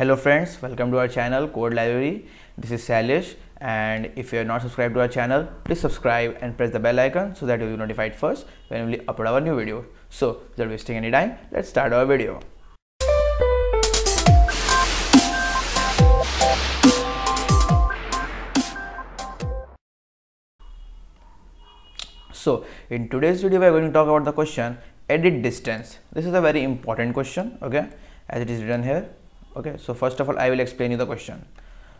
hello friends welcome to our channel code library this is salish and if you are not subscribed to our channel please subscribe and press the bell icon so that you will be notified first when we upload our new video so without wasting any time let's start our video so in today's video we are going to talk about the question edit distance this is a very important question okay as it is written here okay so first of all i will explain you the question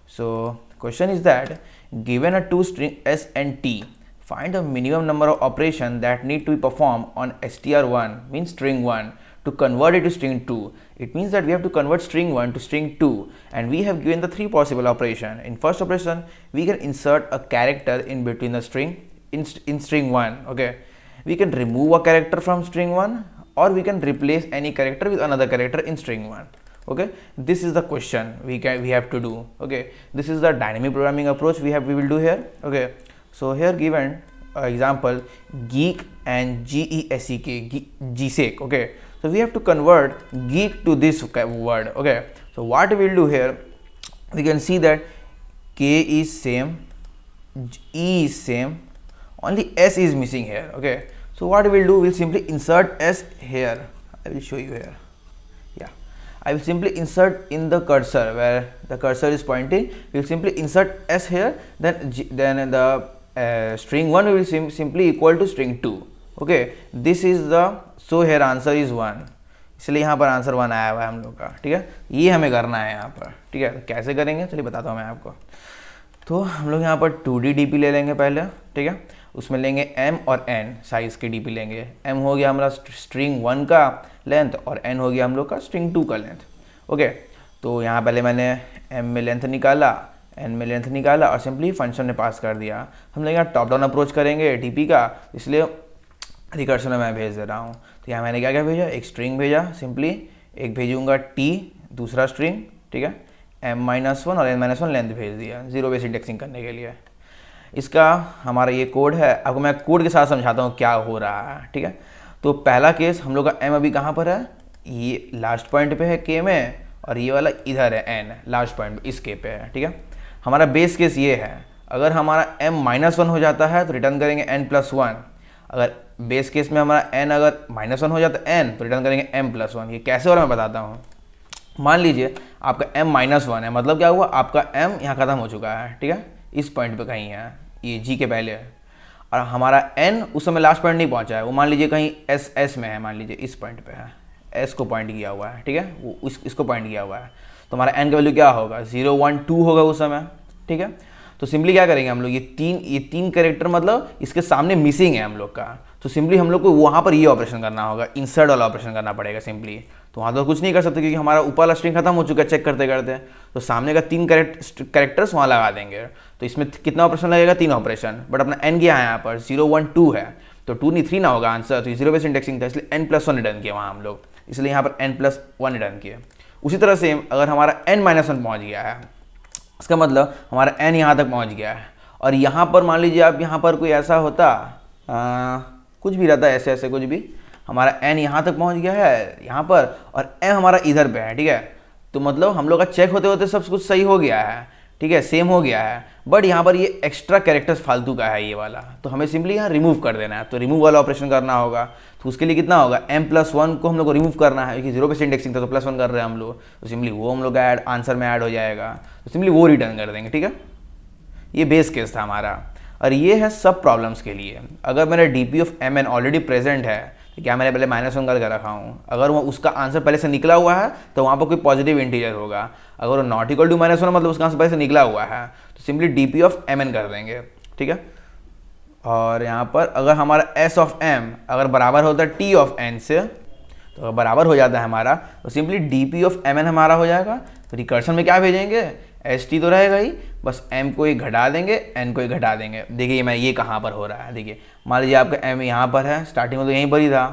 so question is that given a two string s and t find the minimum number of operation that need to be performed on str1 means string 1 to convert it to string 2 it means that we have to convert string 1 to string 2 and we have given the three possible operation in first operation we can insert a character in between the string in, in string 1 okay we can remove a character from string 1 or we can replace any character with another character in string 1 okay this is the question we can we have to do okay this is the dynamic programming approach we have we will do here okay so here given uh, example geek and G E S E K G S E K. okay so we have to convert geek to this word okay so what we'll do here we can see that k is same e is same only s is missing here okay so what we'll do we'll simply insert s here i will show you here I will simply insert in the cursor where the cursor is pointing we will simply insert s here then G, then the uh, string one will sim simply equal to string two. okay this is the so here answer is one. इसलिए यहाँ पर answer one आया हुआ है हम लोग का ठीक है ये हमें करना है यहाँ पर ठीक है तो कैसे करेंगे चलिए बताता हूँ मैं आपको तो हम लोग यहाँ पर टू डी ले लेंगे पहले ठीक है उसमें लेंगे एम और एन साइज़ के डीपी लेंगे एम हो गया हमारा स्ट्रिंग वन का लेंथ और एन हो गया हम लोग का स्ट्रिंग टू का लेंथ ओके तो यहाँ पहले मैंने एम में लेंथ निकाला एन में लेंथ निकाला और सिंपली फंक्शन ने पास कर दिया हम लोग यहाँ टॉप डाउन अप्रोच करेंगे डीपी का इसलिए रिकर्सन में मैं भेज दे रहा हूँ तो यहाँ मैंने क्या क्या भेजा एक स्ट्रिंग भेजा सिंपली एक भेजूँगा टी दूसरा स्ट्रिंग ठीक है एम माइनस वन और एन माइनस वन लेंथ भेज दिया जीरो बेस इंडेक्सिंग करने के लिए इसका हमारा ये कोड है आपको मैं कोड के साथ समझाता हूँ क्या हो रहा है ठीक है तो पहला केस हम लोग का एम अभी कहाँ पर है ये लास्ट पॉइंट पे है के में और ये वाला इधर है एन लास्ट पॉइंट इस के पे है ठीक है हमारा बेस केस ये है अगर हमारा एम माइनस वन हो जाता है तो रिटर्न करेंगे एन प्लस वन अगर बेस केस में हमारा एन अगर माइनस वन हो जाता है एन तो रिटर्न करेंगे एम प्लस वन ये कैसे हो रहा मैं बताता हूँ मान लीजिए आपका एम माइनस वन है मतलब क्या हुआ आपका एम यहाँ ख़त्म हो चुका है ठीक है इस पॉइंट पे कहीं है ये जी के पहले है और हमारा एन उस समय लास्ट पॉइंट नहीं पहुंचा है वो मान लीजिए कहीं एस एस में है मान लीजिए इस पॉइंट पे है एस को पॉइंट किया हुआ है ठीक है वो इस, इसको पॉइंट किया हुआ है तो हमारा एन का वैल्यू क्या होगा जीरो वन टू होगा उस समय ठीक है तो सिंपली क्या करेंगे हम लोग ये तीन ये तीन करेक्टर मतलब इसके सामने मिसिंग है हम लोग का तो सिंपली हम लोग को वहाँ पर ये ऑपरेशन करना होगा इंसर्ट वाला ऑपरेशन करना पड़ेगा सिंपली तो वहाँ तो कुछ नहीं कर सकते क्योंकि हमारा ऊपर वाला स्ट्रिंग खत्म हो चुका है चेक करते करते तो सामने का तीन करेक्ट करेक्टर्स वहाँ लगा देंगे तो इसमें कितना ऑपरेशन लगेगा तीन ऑपरेशन बट अपना एन गया है यहाँ पर जीरो वन टू है तो टू नहीं थ्री ना होगा आंसर तो जीरो बेस इंडेक्सिंग था इसलिए एन प्लस वन रिटर्न किया वहाँ हम लोग इसलिए यहाँ पर एन प्लस वन रिटर्न किए उसी तरह से अगर हमारा एन माइनस वन पहुँच गया है इसका मतलब हमारा एन यहाँ तक पहुँच गया है और यहाँ पर मान लीजिए आप यहाँ पर कोई ऐसा होता आ, कुछ भी रहता ऐसे ऐसे कुछ भी हमारा एन यहाँ तक पहुँच गया है यहाँ पर और एम हमारा इधर पर है ठीक है तो मतलब हम लोग का चेक होते होते सब कुछ सही हो गया है ठीक है सेम हो गया है बट यहाँ पर ये एक्स्ट्रा कैरेक्टर्स फालतू का है ये वाला तो हमें सिंपली यहाँ रिमूव कर देना है तो रिमूव वाला ऑपरेशन करना होगा तो उसके लिए कितना होगा एम प्लस वन को हम लोग को रिमूव करना है क्योंकि जीरो पे इंडेक्सिंग था तो प्लस वन कर रहे हैं हम लोग तो सिंपली वो हम लोग का ऐड आंसर में ऐड हो जाएगा तो सिंपली वो रिटर्न कर देंगे ठीक है ये बेस केस था हमारा और ये है सब प्रॉब्लम्स के लिए अगर मेरा D P of M N already present है क्या मैंने पहले माइनस वन करके रखा हूँ अगर वो उसका आंसर पहले से निकला हुआ है तो वहाँ पर कोई पॉजिटिव इंटीजर होगा अगर वो not equal to minus one मतलब उसका आंसर पहले से निकला हुआ है तो simply D P of M N कर देंगे ठीक है और यहाँ पर अगर हमारा एस ऑफ एम अगर बराबर होता है टी ऑफ एन से तो अगर बराबर हो जाता है हमारा तो simply D P of M N हमारा हो जाएगा तो रिकर्सन में क्या भेजेंगे एस टी तो रहेगा ही बस एम को ही घटा देंगे एन को ही घटा देंगे देखिए मैं ये कहाँ पर हो रहा है देखिए मान लीजिए आपका एम यहाँ पर है स्टार्टिंग में तो यहीं पर ही था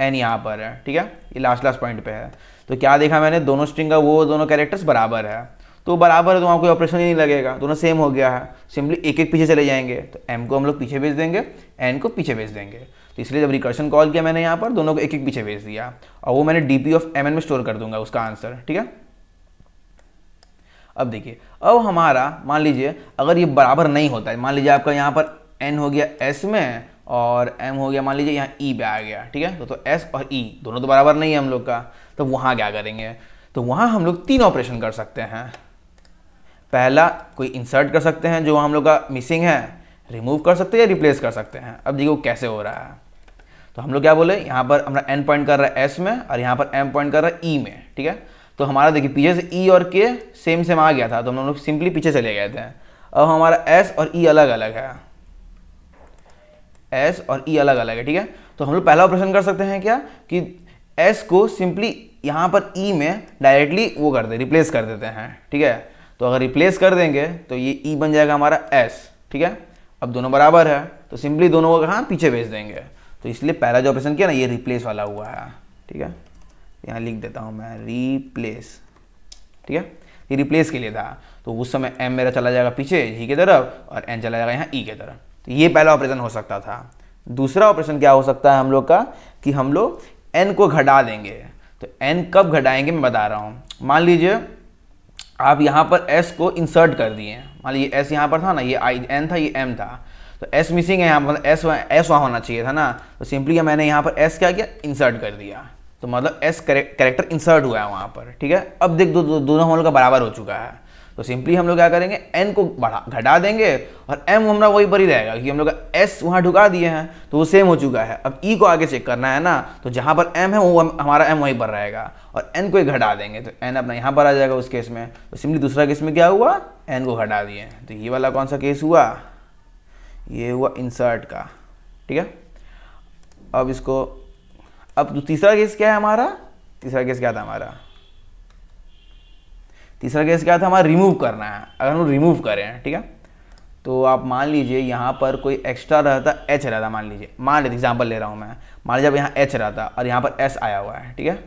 एन यहाँ पर है ठीक है ये लास्ट लास्ट पॉइंट पे है तो क्या देखा मैंने दोनों स्ट्रिंग का वो दोनों कैरेक्टर्स बराबर है तो बराबर है तो वहाँ कोई ऑपरेशन ही नहीं लगेगा दोनों सेम हो गया है सिंपली एक एक पीछे चले जाएंगे तो एम को हम लोग पीछे भेज देंगे एन को पीछे भेज देंगे तो इसलिए जब रिकर्शन कॉल किया मैंने यहाँ पर दोनों को एक एक पीछे भेज दिया और वो मैंने डी पी ऑफ एम में स्टोर कर दूंगा उसका आंसर ठीक है अब देखिए अब हमारा मान लीजिए अगर ये बराबर नहीं होता है मान लीजिए आपका यहाँ पर एन हो गया एस में और एम हो गया मान लीजिए यहाँ ई e पे आ गया ठीक है तो, तो एस और ई e दोनों तो बराबर नहीं है हम लोग का तो वहाँ क्या करेंगे तो वहाँ हम लोग तीन ऑपरेशन कर सकते हैं पहला कोई इंसर्ट कर सकते हैं जो हम लोग का मिसिंग है रिमूव कर सकते हैं या रिप्लेस कर सकते हैं अब देखिए वो कैसे हो रहा है तो हम लोग क्या बोले यहाँ पर हमारा एन पॉइंट कर रहा है एस में और यहाँ पर एम पॉइंट कर रहा है ई e में ठीक है तो हमारा देखिए पीछे से ई e और के सेम सेम आ गया था तो हम लोग सिंपली पीछे चले गए थे अब हमारा एस और ई e अलग अलग है एस और ई e अलग अलग है ठीक है तो हम लोग पहला ऑपरेशन कर सकते हैं क्या कि एस को सिंपली यहाँ पर ई में डायरेक्टली वो कर दे रिप्लेस कर देते हैं ठीक है तो अगर रिप्लेस कर देंगे तो ये ई बन जाएगा हमारा एस ठीक है अब दोनों बराबर है तो सिंपली दोनों को कहाँ पीछे भेज देंगे तो इसलिए पहला जो ऑपरेशन किया ना ये रिप्लेस वाला हुआ है ठीक है यहाँ लिख देता हूँ मैं रिप्लेस ठीक है ये रिप्लेस के लिए था तो उस समय एम मेरा चला जाएगा पीछे जी की तरफ और एन चला जाएगा यहाँ ई e की तरफ तो ये पहला ऑपरेशन हो सकता था दूसरा ऑपरेशन क्या हो सकता है हम लोग का कि हम लोग एन को घटा देंगे तो एन कब घटाएंगे मैं बता रहा हूँ मान लीजिए आप यहाँ पर एस को इंसर्ट कर दिए मान लीजिए एस यहाँ पर था ना ये आई एन था ये एम था तो एस मिसिंग है यहाँ पर एस मतलब एस वहाँ होना चाहिए था ना तो सिंपली मैंने यहाँ पर एस क्या किया इंसर्ट कर दिया तो मतलब एस करेक्टर इंसर्ट हुआ है वहाँ पर ठीक है अब देख दो दोनों हम लोग का बराबर हो चुका है तो सिंपली हम लोग क्या करेंगे एन को बढ़ा घटा देंगे और एम हमारा वही पर ही रहेगा कि हम लोग एस वहाँ ढुका दिए हैं तो वो सेम हो चुका है अब ई e को आगे चेक करना है ना तो जहाँ पर एम है वो हमारा एम वहीं पर रहेगा और एन को ही घटा देंगे तो एन अपना यहाँ पर आ जाएगा उस केस में तो सिंपली दूसरा केस में क्या हुआ एन को घटा दिए तो ये वाला कौन सा केस हुआ ये हुआ इंसर्ट का ठीक है अब इसको अब तीसरा केस क्या है हमारा तीसरा केस क्या था हमारा तीसरा केस क्या था हमारा रिमूव करना है अगर हम रिमूव करें ठीक है तो आप मान लीजिए यहाँ पर कोई एक्स्ट्रा रहता एच रहता मान लीजिए मान लीजिए एग्जाम्पल ले रहा हूँ मैं मान लीजिए अब यहाँ एच रहता और यहाँ पर एस आया हुआ है ठीक है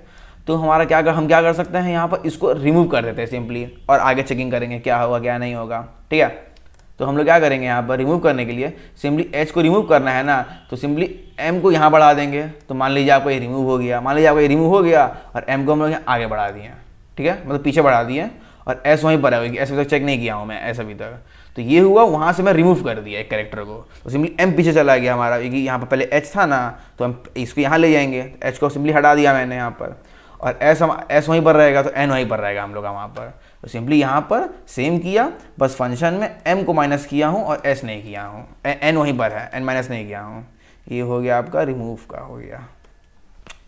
तो हमारा क्या कर हम क्या कर सकते हैं यहाँ पर इसको रिमूव कर देते हैं सिंपली और आगे चेकिंग करेंगे क्या होगा क्या नहीं होगा ठीक है तो हम लोग क्या करेंगे यहाँ पर रिमूव करने के लिए सिंपली एच को रिमूव करना है ना तो सिंपली एम को यहाँ बढ़ा देंगे तो मान लीजिए आपका ये रिमूव हो गया मान लीजिए आपका ये रिमूव हो गया और एम को हम लोग यहाँ आगे बढ़ा दिए ठीक है मतलब पीछे बढ़ा दिए और एस वहीं पर आएगी एस अभी तक चेक नहीं किया हूँ मैं एस अभी तक तो ये हुआ वहाँ से मैं रिमूव कर दिया एक करेक्टर को तो सिंपली एम पीछे चला गया हमारा क्योंकि यहाँ पर पहले एच था ना तो हम इसको यहाँ ले जाएंगे एच को सिंपली हटा दिया मैंने यहाँ पर और एस हम एस वहीं पर रहेगा तो एन वहीं पर रहेगा हम लोग वहाँ पर तो सिंपली यहाँ पर सेम किया बस फंक्शन में एम को माइनस किया हूँ और एस नहीं किया हूँ एन वहीं पर है एन माइनस नहीं किया हूँ ये हो गया आपका रिमूव का हो गया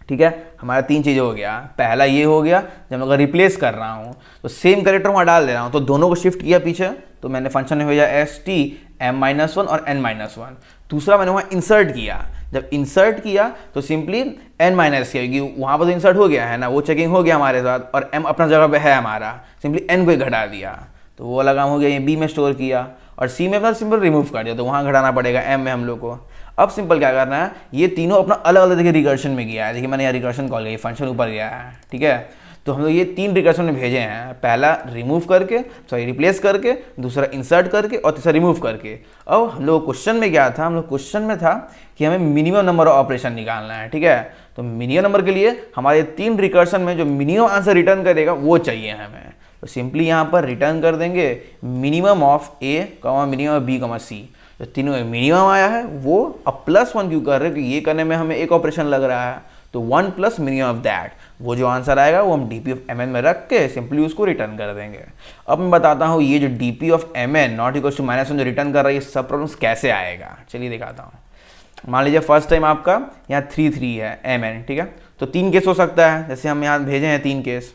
ठीक है हमारा तीन चीज़ हो गया पहला ये हो गया जब मैं अगर रिप्लेस कर रहा हूँ तो सेम करेक्टर वहाँ डाल दे रहा हूँ तो दोनों को शिफ्ट किया पीछे तो मैंने फंक्शन में भेजा S T M minus one और एन माइनस वन दूसरा मैंने वहाँ इंसर्ट किया जब इंसर्ट किया तो सिंपली एन माइनस के क्योंकि वहाँ पर तो इंसर्ट हो गया है ना वो चेकिंग हो गया हमारे साथ और एम अपना जगह पे है हमारा सिंपली एन को घटा दिया तो वो अलग काम हो गया ये बी में स्टोर किया और सी में अपना सिंपल रिमूव कर दिया तो वहाँ घटाना पड़ेगा एम में हम लोग को अब सिंपल क्या करना है ये तीनों अपना अलग अलग देखिए रिकर्शन में गया है देखिए मैंने यहाँ रिकर्शन कॉल किया फंक्शन ऊपर गया है ठीक है तो हम लोग ये तीन रिकर्सन भेजे हैं पहला रिमूव करके सॉरी रिप्लेस करके दूसरा इंसर्ट करके और तीसरा रिमूव करके अब हम लोग क्वेश्चन में क्या था हम लोग क्वेश्चन में था कि हमें मिनिमम नंबर ऑफ ऑपरेशन निकालना है ठीक है तो मिनिमम नंबर के लिए हमारे तीन रिकर्सन में जो मिनिमम आंसर रिटर्न करेगा वो चाहिए हमें तो सिंपली यहाँ पर रिटर्न कर देंगे मिनिमम ऑफ ए कमा मिनिमम बी कमा सी जो तीनों में मिनिमम आया है वो अब प्लस वन क्यों कर रहे हैं कि ये करने में हमें एक ऑपरेशन लग रहा है तो one plus minimum of that वो जो आंसर आएगा वो हम D P of M N में रख के सिंपली उसको रिटर्न कर देंगे अब मैं बताता हूँ ये जो D P of M N not equal to minus one जो रिटर्न कर रहा है ये सब प्रॉब्लम्स कैसे आएगा चलिए दिखाता हूँ मान लीजिए फर्स्ट टाइम आपका यहाँ थ्री थ्री है एम एन ठीक है तो तीन केस हो सकता है जैसे हम यहाँ भेजे हैं तीन केस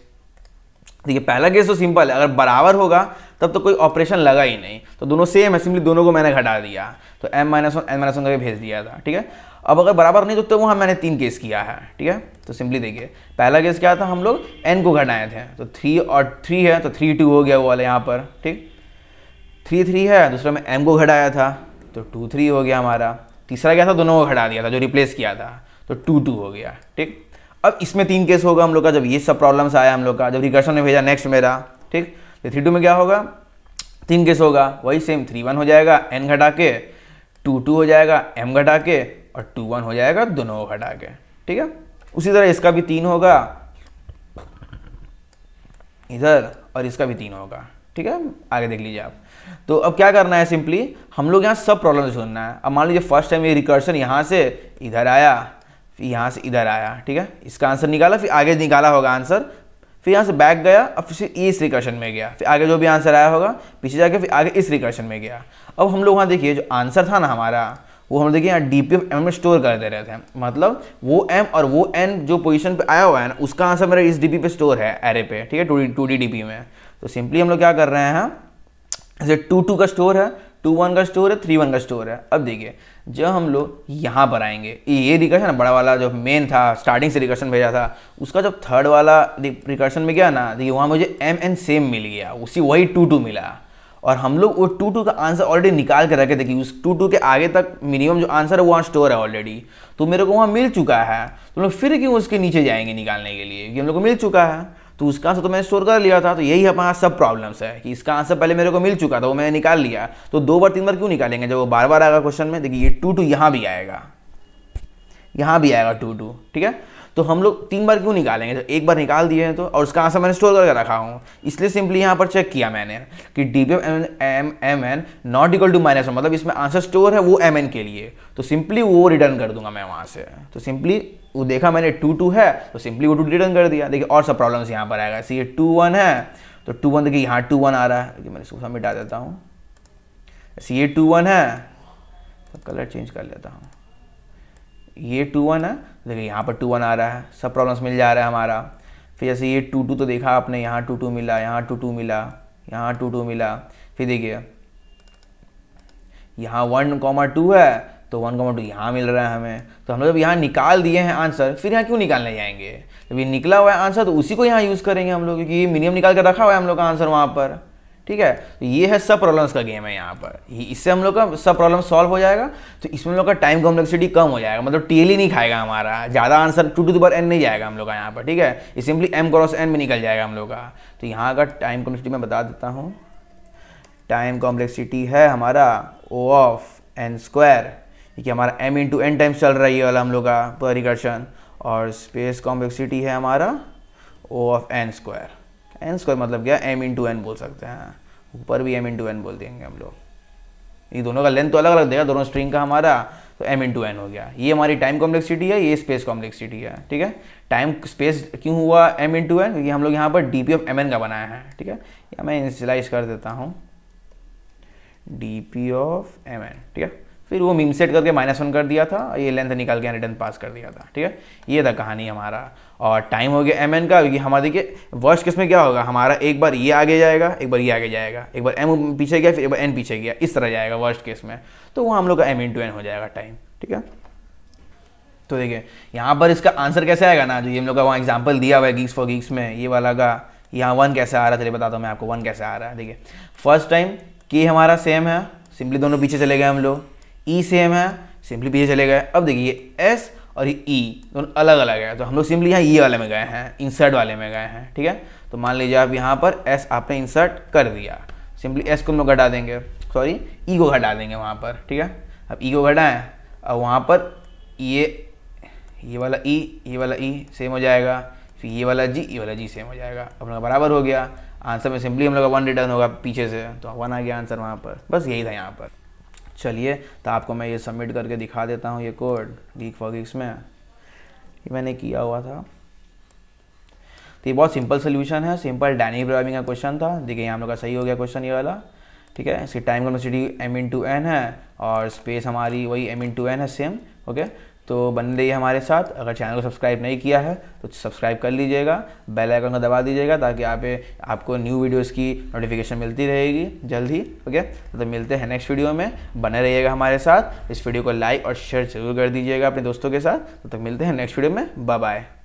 देखिए पहला केस तो सिंपल है अगर बराबर होगा तब तो कोई ऑपरेशन लगा ही नहीं तो दोनों सेम है सिंपली दोनों को मैंने घटा दिया तो M minus one N minus one करके भेज दिया था ठीक है अब अगर बराबर नहीं तो, तो वहाँ मैंने तीन केस किया है ठीक है तो सिंपली देखिए पहला केस क्या था हम लोग एन को घटाए थे तो थ्री और थ्री है तो थ्री टू हो गया वो वाला यहाँ पर ठीक थ्री थ्री है दूसरा में एम को घटाया था तो टू थ्री हो गया हमारा तीसरा क्या था दोनों को घटा दिया था जो रिप्लेस किया था तो टू टू हो गया ठीक अब इसमें तीन केस होगा हम लोग का जब ये सब प्रॉब्लम्स आया हम लोग का जब रिकर्सन में भेजा नेक्स्ट मेरा ठीक तो थ्री टू में क्या होगा तीन केस होगा वही सेम थ्री वन हो जाएगा एन घटा के टू टू हो जाएगा एम घटा के और टू वन हो जाएगा दोनों को हटा के ठीक है उसी तरह इसका भी तीन होगा इधर और इसका भी तीन होगा ठीक है आगे देख लीजिए आप तो अब क्या करना है सिंपली हम लोग यहाँ सब प्रॉब्लम सुनना है अब मान लीजिए फर्स्ट टाइम ये रिकर्सन यहाँ से इधर आया फिर यहाँ से इधर आया ठीक है इसका आंसर निकाला फिर आगे निकाला होगा आंसर फिर यहाँ से बैक गया और फिर इस रिकर्शन में गया फिर आगे जो भी आंसर आया होगा पीछे जाके फिर आगे इस रिकर्शन में गया अब हम लोग वहाँ देखिए जो आंसर था ना हमारा वो हम देखिए यहाँ डी पी एफ एम में स्टोर कर दे रहे थे मतलब वो एम और वो एन जो पोजीशन पे आया हुआ है ना उसका आंसर मेरा इस डी पी पे स्टोर है एरे पे ठीक है two D two D D P में तो सिंपली हम लोग क्या कर रहे हैं हाँ? जैसे टू टू का स्टोर है टू वन का स्टोर है थ्री वन का स्टोर है अब देखिए जब हम लोग यहाँ पर आएंगे ये रिकर्शन बड़ा वाला जो मेन था स्टार्टिंग से रिकर्शन भेजा था उसका जब थर्ड वाला रिकर्शन में गया ना देखिए वहाँ मुझे एम एन सेम मिल गया उसी वही टू टू मिला और हम लोग वो टू टू का आंसर ऑलरेडी निकाल के रखे थे उस टू टू के आगे तक मिनिमम जो आंसर है वहाँ स्टोर है ऑलरेडी तो मेरे को वहाँ मिल चुका है तो लोग फिर क्यों उसके नीचे जाएंगे निकालने के लिए कि हम लोग को मिल चुका है तो उसका आंसर तो मैंने स्टोर कर लिया था तो यही हमारा सब प्रॉब्लम्स है कि इसका आंसर पहले मेरे को मिल चुका था वो मैंने निकाल लिया तो दो बार तीन बार क्यों निकालेंगे जब वो बार बार आएगा क्वेश्चन में देखिए ये टू टू यहाँ भी आएगा यहाँ भी आएगा टू टू ठीक है तो हम लोग तीन बार क्यों निकालेंगे तो एक बार निकाल दिए हैं तो और उसका आंसर मैंने स्टोर करके रखा हूँ इसलिए सिंपली यहाँ पर चेक किया मैंने कि D P M M N not equal to minus मतलब इसमें आंसर स्टोर है वो एम एन के लिए तो सिंपली वो रिटर्न कर दूंगा मैं वहाँ से तो सिंपली वो देखा मैंने टू टू है तो सिंपली वो टू रिटर्न कर दिया देखिए और सब प्रॉब्लम्स यहाँ पर आएगा सी ये टू वन है तो टू वन देखिए यहाँ टू वन आ रहा है मैं इसको सब मिटा देता हूँ सी ए टू वन है तो कलर चेंज कर लेता हूँ ये टू वन है देखिए यहाँ पर टू वन आ रहा है सब प्रॉब्लम्स मिल जा रहा है हमारा फिर जैसे ये टू टू तो देखा आपने यहाँ टू टू मिला यहाँ टू टू मिला यहाँ टू टू मिला फिर देखिए यहाँ वन कॉमा टू है तो वन कॉमा टू यहाँ मिल रहा है हमें तो हम लोग जब यहाँ निकाल दिए हैं आंसर फिर यहाँ क्यों निकालने जाएंगे जब ये निकला हुआ है आंसर तो उसी को यहाँ यूज़ करेंगे हम लोग क्योंकि मिनिमम निकाल कर रखा हुआ है हम लोग का आंसर वहाँ पर ठीक है तो ये है सब प्रॉब्लम्स का गेम है यहाँ पर इससे हम लोग का सब प्रॉब्लम सॉल्व हो जाएगा तो इसमें हम लोग का टाइम कॉम्प्लेक्सिटी कम हो जाएगा मतलब टेली नहीं खाएगा हमारा ज़्यादा आंसर टू टू दर एन नहीं जाएगा हम लोग का यहाँ पर ठीक है सिंपली एम क्रॉस एन में निकल जाएगा हम लोग का तो यहाँ का टाइम कॉम्प्लेक्सिटी मैं बता देता हूँ टाइम कॉम्प्लेक्सिटी है हमारा ओ ऑफ एन स्क्वायर कि हमारा एम इंटू एन टाइम्स चल रहा है ये वाला हम लोग का परिकर्षण और स्पेस कॉम्प्लेक्सिटी है हमारा O of N square N square मतलब क्या एम इंटू एन बोल सकते हैं ऊपर भी एम इंटू एन बोल देंगे हम लोग ये दोनों का लेंथ तो अलग अलग देगा दोनों स्ट्रिंग का हमारा तो एम इंटू एन हो गया ये हमारी टाइम कॉम्प्लेक्सिटी है ये स्पेस कॉम्प्लेक्सिटी है ठीक है टाइम स्पेस क्यों हुआ एम इंटू एन क्योंकि हम लोग यहाँ पर D P of M N का बनाया है ठीक है या मैं इंसलाइज कर देता हूँ D P of M N ठीक है फिर वो मीम सेट करके माइनस वन कर दिया था ये लेंथ निकाल के रिटर्न पास कर दिया था ठीक है ये था कहानी हमारा और टाइम हो गया एम एन का क्योंकि हमारे देखिए वर्ष केस में क्या होगा हमारा एक बार ये आगे जाएगा एक बार ये आगे जाएगा एक बार एम पीछे गया फिर एक बार एन पीछे गया इस तरह जाएगा वर्ष केस में तो वहाँ हम लोग का एम इन टू एन हो जाएगा टाइम ठीक है तो देखिए यहाँ पर इसका आंसर कैसे आएगा ना जो ये हम लोग का वहाँ एग्जाम्पल दिया हुआ है गीक्स फॉर गीक्स में ये वाला का यहाँ वन कैसे आ रहा है चलिए बताता हूँ मैं आपको वन कैसे आ रहा है देखिए फर्स्ट टाइम के हमारा सेम है सिंपली दोनों पीछे चले गए हम लोग ई e सेम है सिंपली पीछे चले गए अब देखिए एस और ये ई e, दोनों अलग अलग है तो हम लोग सिंपली यहाँ ई e वाले में गए हैं इंसर्ट वाले में गए हैं ठीक है तो मान लीजिए आप यहाँ पर एस आपने इंसर्ट कर दिया सिंपली एस को हम लोग घटा देंगे सॉरी ई e को घटा देंगे वहाँ पर ठीक है अब ई को घटाएं और वहाँ पर ये ये वाला ई ये वाला ई सेम हो जाएगा फिर ये वाला जी ये वाला जी सेम हो जाएगा अपना बराबर हो गया आंसर में सिंपली हम लोग का वन रिटर्न होगा पीछे से तो वन आ गया आंसर वहाँ पर बस यही था यहाँ पर चलिए तो आपको मैं ये सबमिट करके दिखा देता हूँ ये कोड गीक फॉर गीक्स में ये मैंने किया हुआ था तो ये बहुत सिंपल सोल्यूशन है सिंपल डायनिक प्रोग्रामिंग का क्वेश्चन था देखिए यहाँ हम लोग का सही हो गया क्वेश्चन ये वाला ठीक है इसकी time complexity M into N है और स्पेस हमारी वही एम इन टू एन है सेम ओके तो बन रही हमारे साथ अगर चैनल को सब्सक्राइब नहीं किया है तो सब्सक्राइब कर लीजिएगा बेल आइकन को दबा दीजिएगा ताकि आप आपको न्यू वीडियोस की नोटिफिकेशन मिलती रहेगी जल्द ही ओके तो मिलते हैं नेक्स्ट वीडियो में बने रहिएगा हमारे साथ इस वीडियो को लाइक और शेयर जरूर कर दीजिएगा अपने दोस्तों के साथ तो तक मिलते हैं नेक्स्ट वीडियो में बाय